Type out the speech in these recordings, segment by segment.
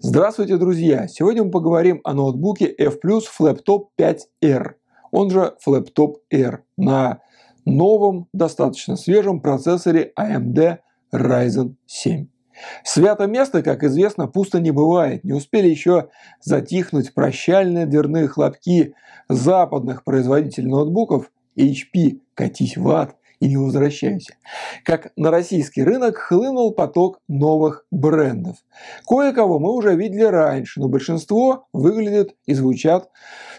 Здравствуйте, друзья! Сегодня мы поговорим о ноутбуке F+, FlapTop 5R, он же FlapTop R, на новом, достаточно свежем процессоре AMD Ryzen 7. Свято место, как известно, пусто не бывает. Не успели еще затихнуть прощальные дверные хлопки западных производителей ноутбуков HP «Катись в ад», и не возвращайся. Как на российский рынок хлынул поток новых брендов. Кое-кого мы уже видели раньше, но большинство выглядят и звучат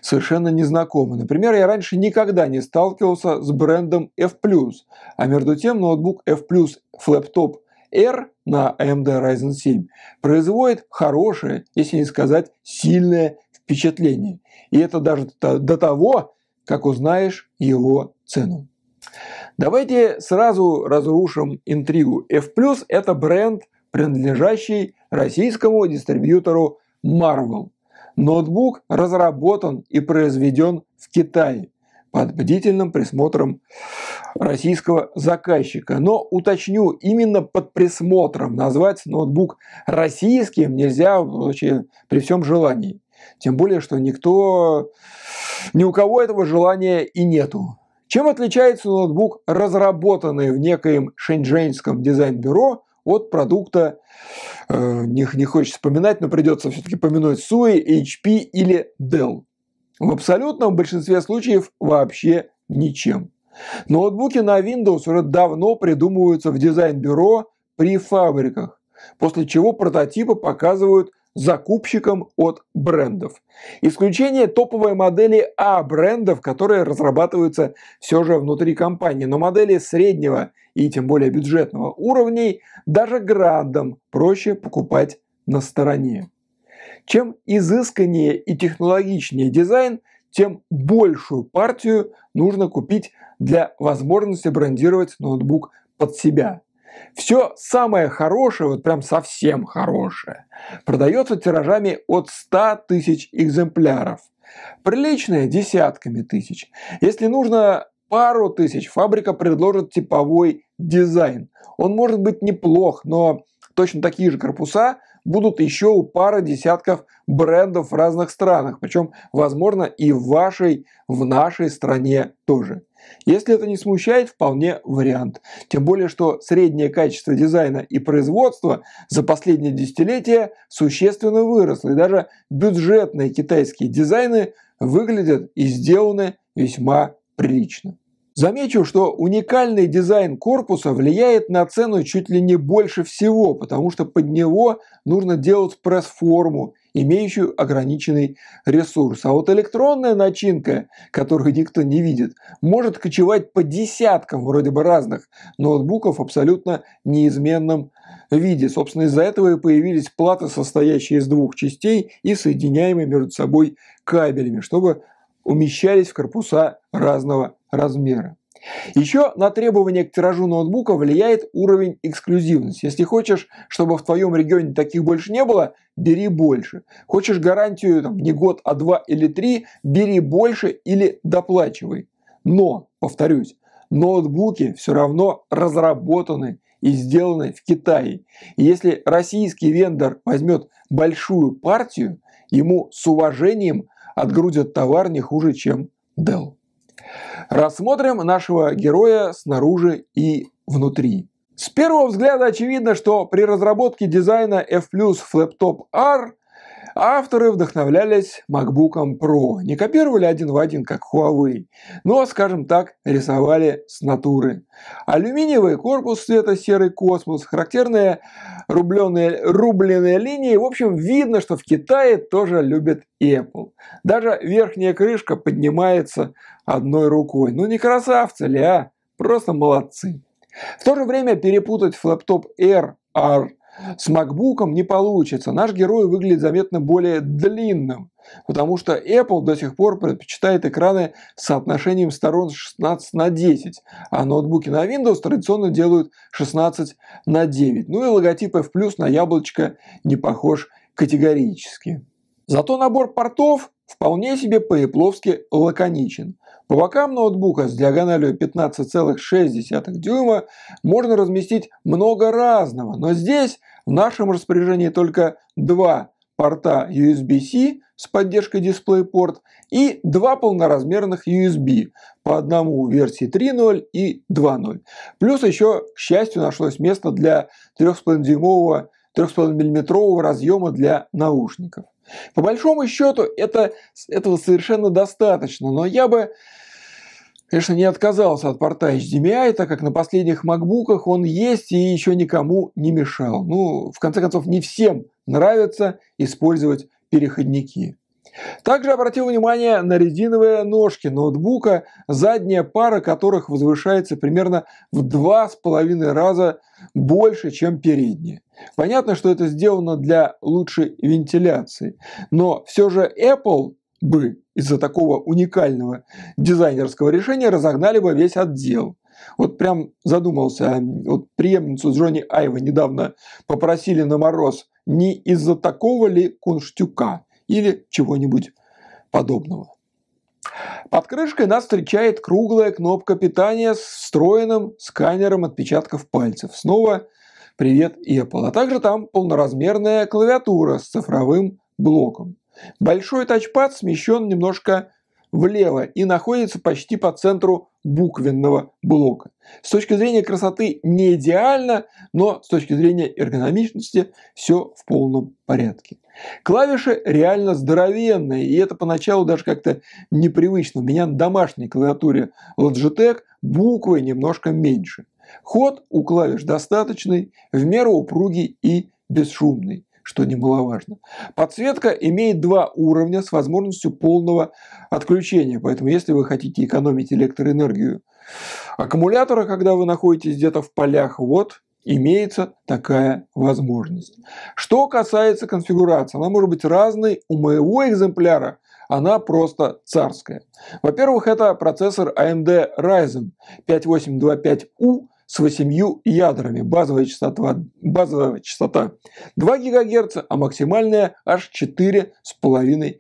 совершенно незнакомо. Например, я раньше никогда не сталкивался с брендом F+, а между тем ноутбук F+, Flaptop R на AMD Ryzen 7 производит хорошее, если не сказать сильное впечатление. И это даже до того, как узнаешь его цену. Давайте сразу разрушим интригу. F+, это бренд, принадлежащий российскому дистрибьютору Marvel. Ноутбук разработан и произведен в Китае под бдительным присмотром российского заказчика. Но уточню, именно под присмотром назвать ноутбук российским нельзя вообще, при всем желании. Тем более, что никто, ни у кого этого желания и нету. Чем отличается ноутбук, разработанный в некоем шэньчжэньском дизайн-бюро, от продукта, э, не, не хочется вспоминать, но придется все-таки помянуть SUI, HP или Dell? В абсолютном большинстве случаев вообще ничем. Ноутбуки на Windows уже давно придумываются в дизайн-бюро при фабриках, после чего прототипы показывают закупщиком от брендов. Исключение топовые модели А брендов, которые разрабатываются все же внутри компании, но модели среднего и тем более бюджетного уровней даже грандом проще покупать на стороне. Чем изысканнее и технологичнее дизайн, тем большую партию нужно купить для возможности брендировать ноутбук под себя. Все самое хорошее, вот прям совсем хорошее, продается тиражами от 100 тысяч экземпляров. Приличное – десятками тысяч. Если нужно пару тысяч, фабрика предложит типовой дизайн. Он может быть неплох, но точно такие же корпуса будут еще у пары десятков брендов в разных странах, причем, возможно, и в вашей, в нашей стране тоже. Если это не смущает, вполне вариант. Тем более, что среднее качество дизайна и производства за последние десятилетия существенно выросло, и даже бюджетные китайские дизайны выглядят и сделаны весьма прилично. Замечу, что уникальный дизайн корпуса влияет на цену чуть ли не больше всего, потому что под него нужно делать пресс-форму, имеющую ограниченный ресурс. А вот электронная начинка, которую никто не видит, может кочевать по десяткам вроде бы разных ноутбуков в абсолютно неизменном виде. Собственно, из-за этого и появились платы, состоящие из двух частей и соединяемые между собой кабелями, чтобы умещались в корпуса разного размера. Еще на требования к тиражу ноутбука влияет уровень эксклюзивности. Если хочешь, чтобы в твоем регионе таких больше не было, бери больше. Хочешь гарантию там, не год, а два или три, бери больше или доплачивай. Но, повторюсь, ноутбуки все равно разработаны и сделаны в Китае. И если российский вендор возьмет большую партию, ему с уважением – отгрузят товар не хуже, чем Dell. Рассмотрим нашего героя снаружи и внутри. С первого взгляда очевидно, что при разработке дизайна F Flattop R Авторы вдохновлялись MacBook Pro, не копировали один в один, как Huawei, но, скажем так, рисовали с натуры. Алюминиевый корпус цвета серый космос, характерные рубленые, рубленые линии, в общем, видно, что в Китае тоже любят Apple. Даже верхняя крышка поднимается одной рукой. Ну не красавцы ли, а? Просто молодцы. В то же время перепутать флэптоп R, R с MacBook не получится. Наш герой выглядит заметно более длинным, потому что Apple до сих пор предпочитает экраны с соотношением сторон 16 на 10, а ноутбуки на Windows традиционно делают 16 на 9. Ну и логотип F+, на яблочко не похож категорически. Зато набор портов вполне себе по-эпловски лаконичен. По бокам ноутбука с диагональю 15,6 дюйма можно разместить много разного, но здесь в нашем распоряжении только два порта USB-C с поддержкой DisplayPort и два полноразмерных USB, по одному версии 3.0 и 2.0. Плюс еще, к счастью, нашлось место для 3,5-дюймового 3,5-мм разъема для наушников. По большому счету это, этого совершенно достаточно, но я бы конечно, не отказался от порта HDMI, эм так как на последних MacBook'ах он есть и еще никому не мешал. Ну, в конце концов, не всем нравится использовать переходники. Также обратил внимание на резиновые ножки ноутбука, задняя пара которых возвышается примерно в два с половиной раза больше, чем передняя. Понятно, что это сделано для лучшей вентиляции, но все же Apple бы из-за такого уникального дизайнерского решения разогнали бы весь отдел. Вот прям задумался, а, вот преемницу Джонни Айва недавно попросили на мороз не из-за такого ли кунштюка или чего-нибудь подобного. Под крышкой нас встречает круглая кнопка питания с встроенным сканером отпечатков пальцев. Снова привет Apple. А также там полноразмерная клавиатура с цифровым блоком. Большой тачпад смещен немножко влево и находится почти по центру буквенного блока. С точки зрения красоты не идеально, но с точки зрения эргономичности все в полном порядке. Клавиши реально здоровенные, и это поначалу даже как-то непривычно. У меня на домашней клавиатуре Logitech буквы немножко меньше. Ход у клавиш достаточный, в меру упругий и бесшумный что немаловажно. Подсветка имеет два уровня с возможностью полного отключения, поэтому если вы хотите экономить электроэнергию аккумулятора, когда вы находитесь где-то в полях, вот имеется такая возможность. Что касается конфигурации, она может быть разной. У моего экземпляра она просто царская. Во-первых, это процессор AMD Ryzen 5825U с 8 ядрами, базовая частота, базовая частота 2 ГГц, а максимальная аж 4,5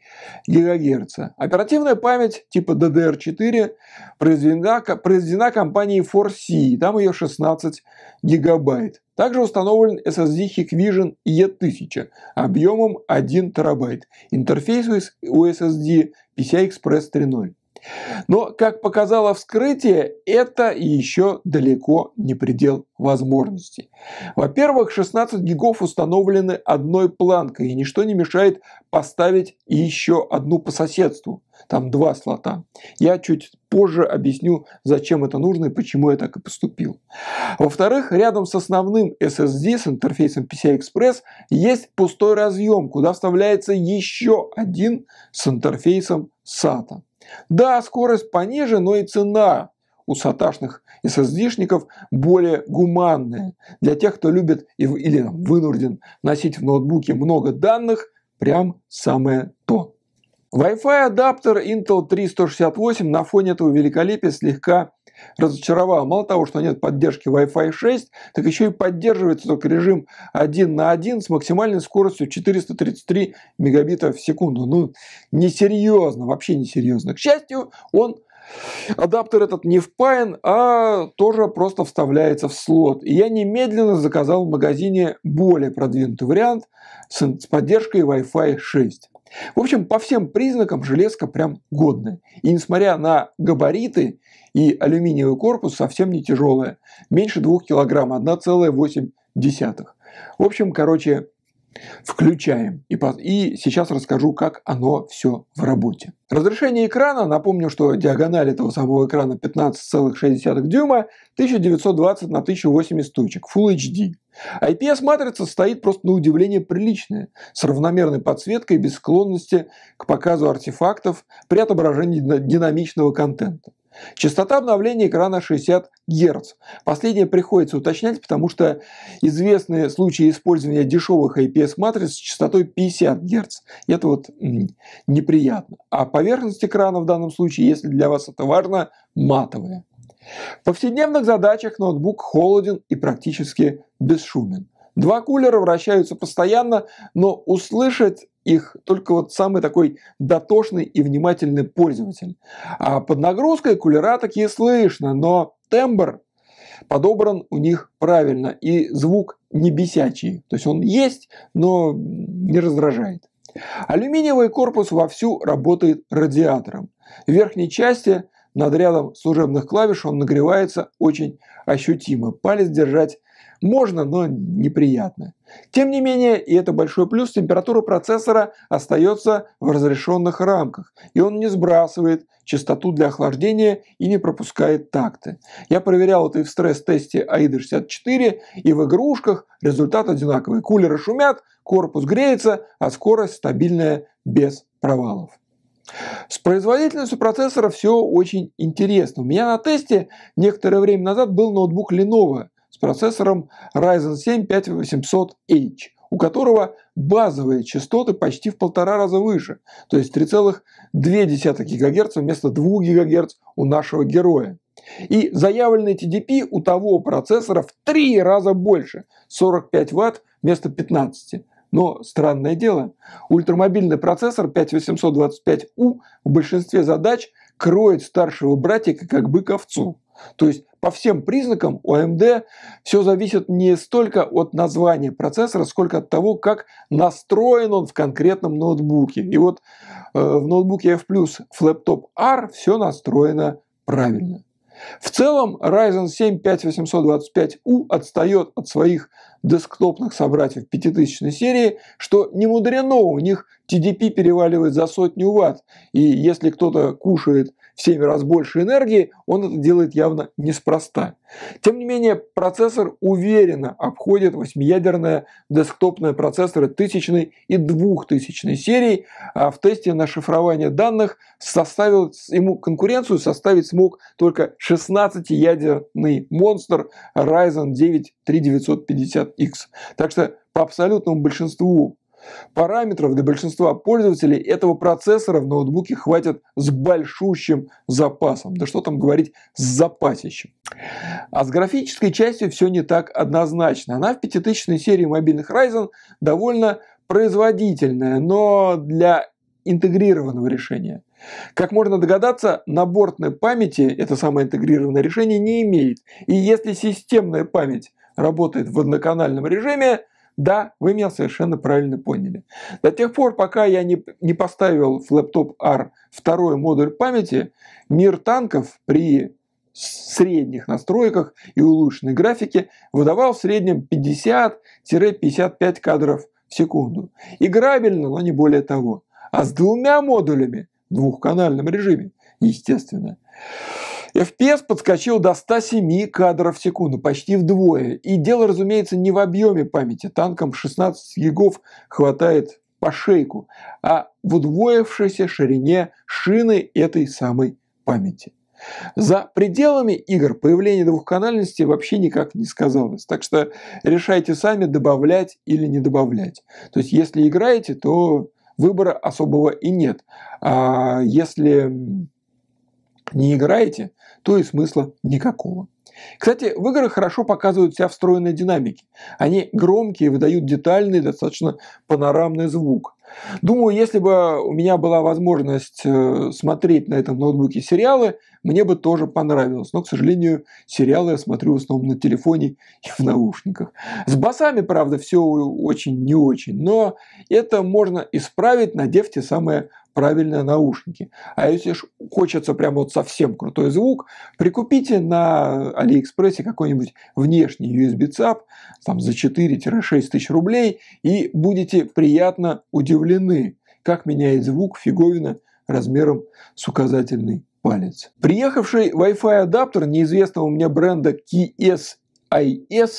ГГц. Оперативная память типа DDR4 произведена, произведена компанией 4C, там ее 16 гигабайт. Также установлен SSD Hikvision E1000 объемом 1 терабайт. Интерфейс у SSD PCI Express 3.0. Но, как показало вскрытие, это еще далеко не предел возможностей. Во-первых, 16 гигов установлены одной планкой, и ничто не мешает поставить еще одну по соседству. Там два слота. Я чуть позже объясню, зачем это нужно и почему я так и поступил. Во-вторых, рядом с основным SSD, с интерфейсом PCI-Express, есть пустой разъем, куда вставляется еще один с интерфейсом SATA. Да, скорость пониже, но и цена у саташных SSD-шников более гуманная. Для тех, кто любит или вынужден носить в ноутбуке много данных, прям самое то. Wi-Fi адаптер Intel 368 на фоне этого великолепия слегка разочаровало. Мало того, что нет поддержки Wi-Fi 6, так еще и поддерживается только режим 1 на 1 с максимальной скоростью 433 мегабита в секунду. Ну, несерьезно, вообще несерьезно. К счастью, он Адаптер этот не впаян, а тоже просто вставляется в слот. И я немедленно заказал в магазине более продвинутый вариант с поддержкой Wi-Fi 6. В общем, по всем признакам железка прям годная. И несмотря на габариты и алюминиевый корпус, совсем не тяжелая. Меньше 2 килограмм, 1,8. В общем, короче, Включаем. И, и сейчас расскажу, как оно все в работе. Разрешение экрана, напомню, что диагональ этого самого экрана 15,6 дюйма, 1920 на 1080 точек, Full HD. IPS-матрица стоит просто на удивление приличная, с равномерной подсветкой без склонности к показу артефактов при отображении динамичного контента. Частота обновления экрана 60 Гц. Последнее приходится уточнять, потому что известны случаи использования дешевых IPS-матриц с частотой 50 Гц. И это вот неприятно. А поверхность экрана в данном случае, если для вас это важно, матовая. В повседневных задачах ноутбук холоден и практически бесшумен. Два кулера вращаются постоянно, но услышать их только вот самый такой дотошный и внимательный пользователь. А под нагрузкой кулера такие слышно, но тембр подобран у них правильно, и звук не бесячий. То есть он есть, но не раздражает. Алюминиевый корпус вовсю работает радиатором. В верхней части над рядом служебных клавиш он нагревается очень ощутимо. Палец держать можно, но неприятно. Тем не менее, и это большой плюс, температура процессора остается в разрешенных рамках, и он не сбрасывает частоту для охлаждения и не пропускает такты. Я проверял это и в стресс-тесте AIDA64, а и в игрушках результат одинаковый. Кулеры шумят, корпус греется, а скорость стабильная без провалов. С производительностью процессора все очень интересно. У меня на тесте некоторое время назад был ноутбук Lenovo с процессором Ryzen 7 5800H, у которого базовые частоты почти в полтора раза выше, то есть 3,2 ГГц вместо 2 ГГц у нашего героя. И заявленный TDP у того процессора в три раза больше – 45 Вт вместо 15. Но странное дело, ультрамобильный процессор 5825U в большинстве задач кроет старшего братика как бы ковцу, То есть по всем признакам у AMD а все зависит не столько от названия процессора, сколько от того, как настроен он в конкретном ноутбуке. И вот э, в ноутбуке F+, в R все настроено правильно. В целом Ryzen 7 5825U отстает от своих десктопных собратьев 5000 серии, что не мудрено, у них TDP переваливает за сотню ватт, и если кто-то кушает в 7 раз больше энергии, он это делает явно неспроста. Тем не менее, процессор уверенно обходит восьмиядерные десктопные процессоры тысячной и двухтысячной серий, а в тесте на шифрование данных составил, ему конкуренцию составить смог только 16-ядерный монстр Ryzen 9 3950 коэффициент x. Так что по абсолютному большинству параметров для большинства пользователей этого процессора в ноутбуке хватит с большущим запасом. Да что там говорить, с запасищем. А с графической частью все не так однозначно. Она в 5000 серии мобильных Ryzen довольно производительная, но для интегрированного решения. Как можно догадаться, набортной памяти это самое интегрированное решение не имеет. И если системная память работает в одноканальном режиме, да, вы меня совершенно правильно поняли. До тех пор, пока я не, не поставил в лэптоп R второй модуль памяти, мир танков при средних настройках и улучшенной графике выдавал в среднем 50-55 кадров в секунду. Играбельно, но не более того. А с двумя модулями в двухканальном режиме, естественно. FPS подскочил до 107 кадров в секунду, почти вдвое. И дело, разумеется, не в объеме памяти. Танкам 16 гигов хватает по шейку, а в удвоившейся ширине шины этой самой памяти. За пределами игр появление двухканальности вообще никак не сказалось. Так что решайте сами, добавлять или не добавлять. То есть, если играете, то выбора особого и нет. А если не играете, то и смысла никакого. Кстати, в играх хорошо показывают себя встроенные динамики. Они громкие, выдают детальный, достаточно панорамный звук. Думаю, если бы у меня была возможность э, смотреть на этом ноутбуке сериалы, мне бы тоже понравилось. Но, к сожалению, сериалы я смотрю в основном на телефоне и в наушниках. С басами, правда, все очень не очень. Но это можно исправить, надев те самые правильные наушники. А если ж хочется прям вот совсем крутой звук, прикупите на Алиэкспрессе какой-нибудь внешний USB-ЦАП там, за 4-6 тысяч рублей и будете приятно удивлены, как меняет звук фиговина размером с указательный палец. Приехавший Wi-Fi адаптер неизвестного мне бренда KeyS IS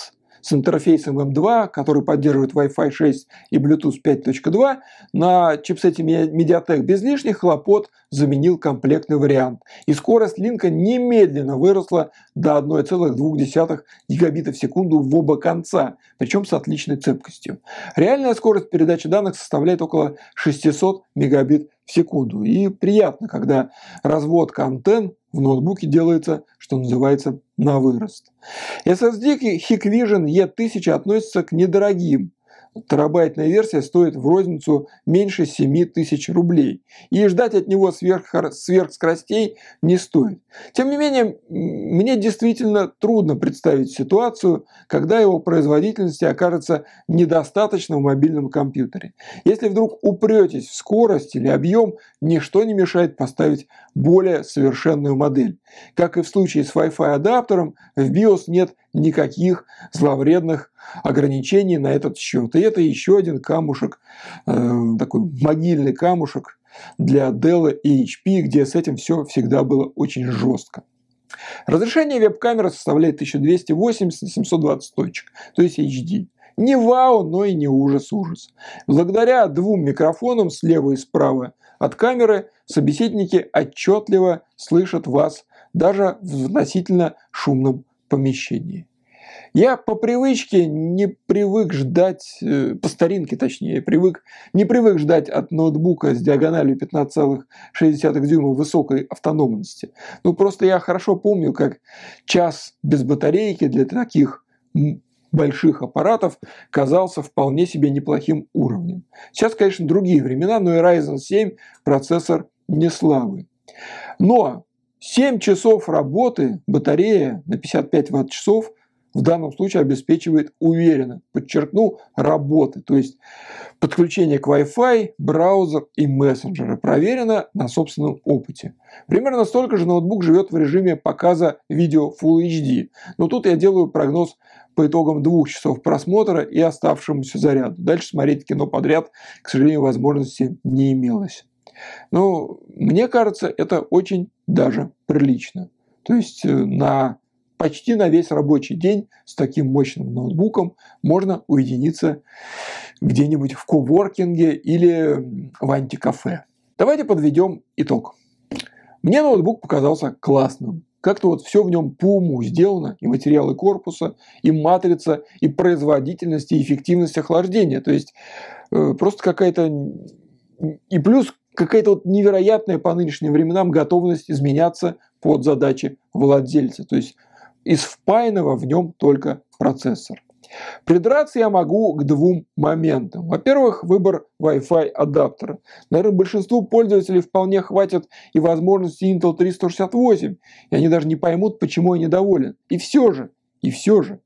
с интерфейсом M2, эм который поддерживает Wi-Fi 6 и Bluetooth 5.2, на чипсете Mediatek без лишних хлопот заменил комплектный вариант. И скорость линка немедленно выросла до 1,2 гигабита в секунду в оба конца, причем с отличной цепкостью. Реальная скорость передачи данных составляет около 600 мегабит в секунду. И приятно, когда разводка антенн в ноутбуке делается что называется, на вырост. SSD Hikvision E1000 относится к недорогим терабайтная версия стоит в розницу меньше 7 тысяч рублей. И ждать от него сверх, сверхскоростей не стоит. Тем не менее, мне действительно трудно представить ситуацию, когда его производительности окажется недостаточно в мобильном компьютере. Если вдруг упретесь в скорость или объем, ничто не мешает поставить более совершенную модель. Как и в случае с Wi-Fi адаптером, в BIOS нет никаких зловредных ограничений на этот счет. И это еще один камушек, э, такой могильный камушек для Dell и HP, где с этим все всегда было очень жестко. Разрешение веб-камеры составляет 1280 на 720 точек, то есть HD. Не вау, но и не ужас-ужас. Благодаря двум микрофонам слева и справа от камеры собеседники отчетливо слышат вас даже в относительно шумном помещении. Я по привычке не привык ждать, э, по старинке точнее, привык, не привык ждать от ноутбука с диагональю 15,6 дюйма высокой автономности. Ну просто я хорошо помню, как час без батарейки для таких больших аппаратов казался вполне себе неплохим уровнем. Сейчас, конечно, другие времена, но и Ryzen 7 процессор не слабый. Но 7 часов работы батарея на 55 ватт-часов в данном случае обеспечивает уверенно, подчеркну, работы, то есть подключение к Wi-Fi, браузер и мессенджеры. Проверено на собственном опыте. Примерно столько же ноутбук живет в режиме показа видео Full HD, но тут я делаю прогноз по итогам двух часов просмотра и оставшемуся заряду. Дальше смотреть кино подряд, к сожалению, возможности не имелось. Но ну, мне кажется, это очень даже прилично. То есть э, на почти на весь рабочий день с таким мощным ноутбуком можно уединиться где-нибудь в коворкинге или в антикафе. Давайте подведем итог. Мне ноутбук показался классным. Как-то вот все в нем по уму сделано, и материалы корпуса, и матрица, и производительность, и эффективность охлаждения. То есть э, просто какая-то... И плюс какая-то вот невероятная по нынешним временам готовность изменяться под задачи владельца. То есть из впаянного в нем только процессор. Придраться я могу к двум моментам. Во-первых, выбор Wi-Fi адаптера. Наверное, большинству пользователей вполне хватит и возможности Intel 368, и они даже не поймут, почему я недоволен. И все же, и все же,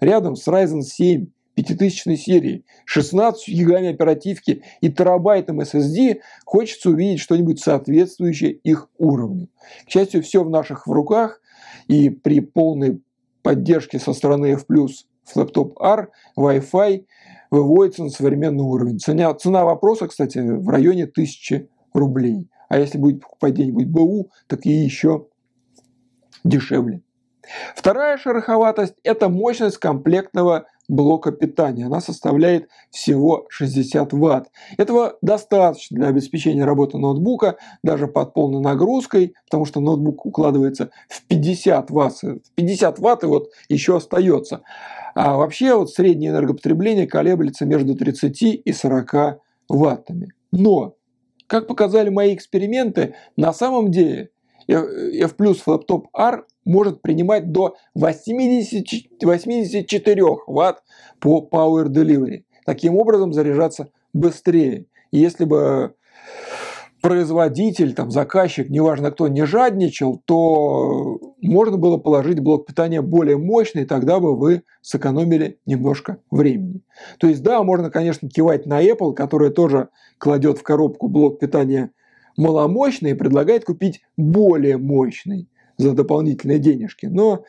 рядом с Ryzen 7 пятитысячной серии, 16 гигами оперативки и терабайтом SSD, хочется увидеть что-нибудь соответствующее их уровню. К счастью, все в наших руках, и при полной поддержке со стороны F+, флэптоп R, Wi-Fi выводится на современный уровень. Цена, цена вопроса, кстати, в районе 1000 рублей. А если будет покупать где-нибудь БУ, так и еще дешевле. Вторая шероховатость – это мощность комплектного блока питания. Она составляет всего 60 Вт. Этого достаточно для обеспечения работы ноутбука, даже под полной нагрузкой, потому что ноутбук укладывается в 50 Вт. Э, в 50 Вт и вот еще остается. А вообще вот среднее энергопотребление колеблется между 30 и 40 ваттами. Но, как показали мои эксперименты, на самом деле F Plus э, R может принимать до 80, 84 ватт по Power Delivery. Таким образом заряжаться быстрее. И если бы производитель, там, заказчик, неважно кто, не жадничал, то можно было положить блок питания более мощный, тогда бы вы сэкономили немножко времени. То есть, да, можно, конечно, кивать на Apple, которая тоже кладет в коробку блок питания маломощный и предлагает купить более мощный за дополнительные денежки. Но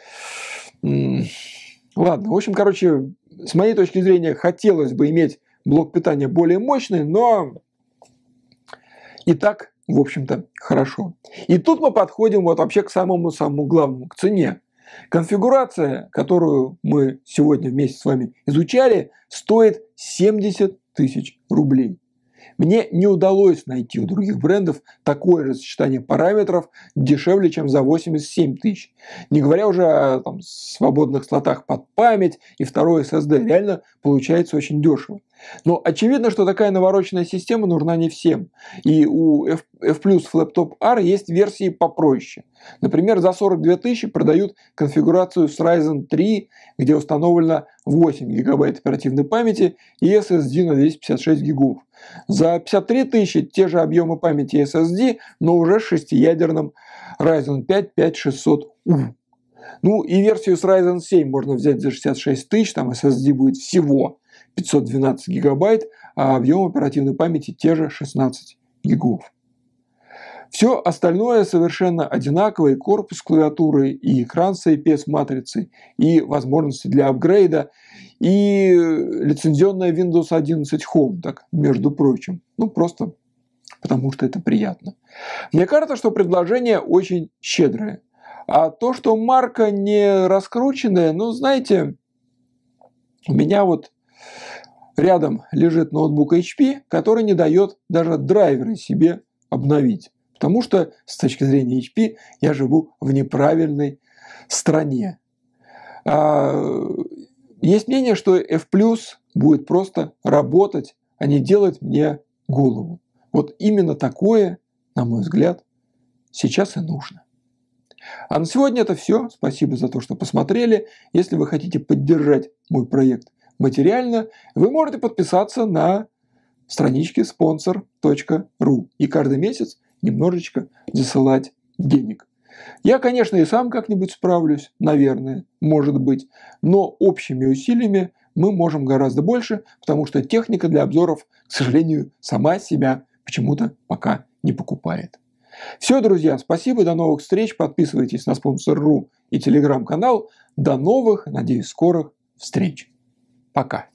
ладно, в общем, короче, с моей точки зрения, хотелось бы иметь блок питания более мощный, но и так, в общем-то, хорошо. И тут мы подходим вот вообще к самому-самому главному, к цене. Конфигурация, которую мы сегодня вместе с вами изучали, стоит 70 тысяч рублей. Мне не удалось найти у других брендов такое же сочетание параметров дешевле, чем за 87 тысяч. Не говоря уже о там, свободных слотах под память и второй SSD. Реально получается очень дешево. Но очевидно, что такая навороченная система нужна не всем. И у F, F+, в R есть версии попроще. Например, за 42 тысячи продают конфигурацию с Ryzen 3, где установлено 8 гигабайт оперативной памяти и SSD на 256 гигов. За 53 тысячи те же объемы памяти SSD, но уже с шестиядерным Ryzen 5 5600U. Ну и версию с Ryzen 7 можно взять за 66 тысяч, там SSD будет всего 512 гигабайт, а объем оперативной памяти те же 16 гигов. Все остальное совершенно одинаковое: корпус клавиатуры, и экран с IPS-матрицей, и возможности для апгрейда, и лицензионная Windows 11 Home, так, между прочим. Ну, просто потому что это приятно. Мне кажется, что предложение очень щедрое. А то, что марка не раскрученная, ну, знаете, у меня вот рядом лежит ноутбук HP, который не дает даже драйверы себе обновить. Потому что с точки зрения HP я живу в неправильной стране. А, есть мнение, что F+, будет просто работать, а не делать мне голову. Вот именно такое, на мой взгляд, сейчас и нужно. А на сегодня это все. Спасибо за то, что посмотрели. Если вы хотите поддержать мой проект материально, вы можете подписаться на страничке sponsor.ru. И каждый месяц немножечко засылать денег. Я, конечно, и сам как-нибудь справлюсь, наверное, может быть, но общими усилиями мы можем гораздо больше, потому что техника для обзоров, к сожалению, сама себя почему-то пока не покупает. Все, друзья, спасибо, до новых встреч, подписывайтесь на спонсор.ру и телеграм-канал. До новых, надеюсь, скорых встреч. Пока.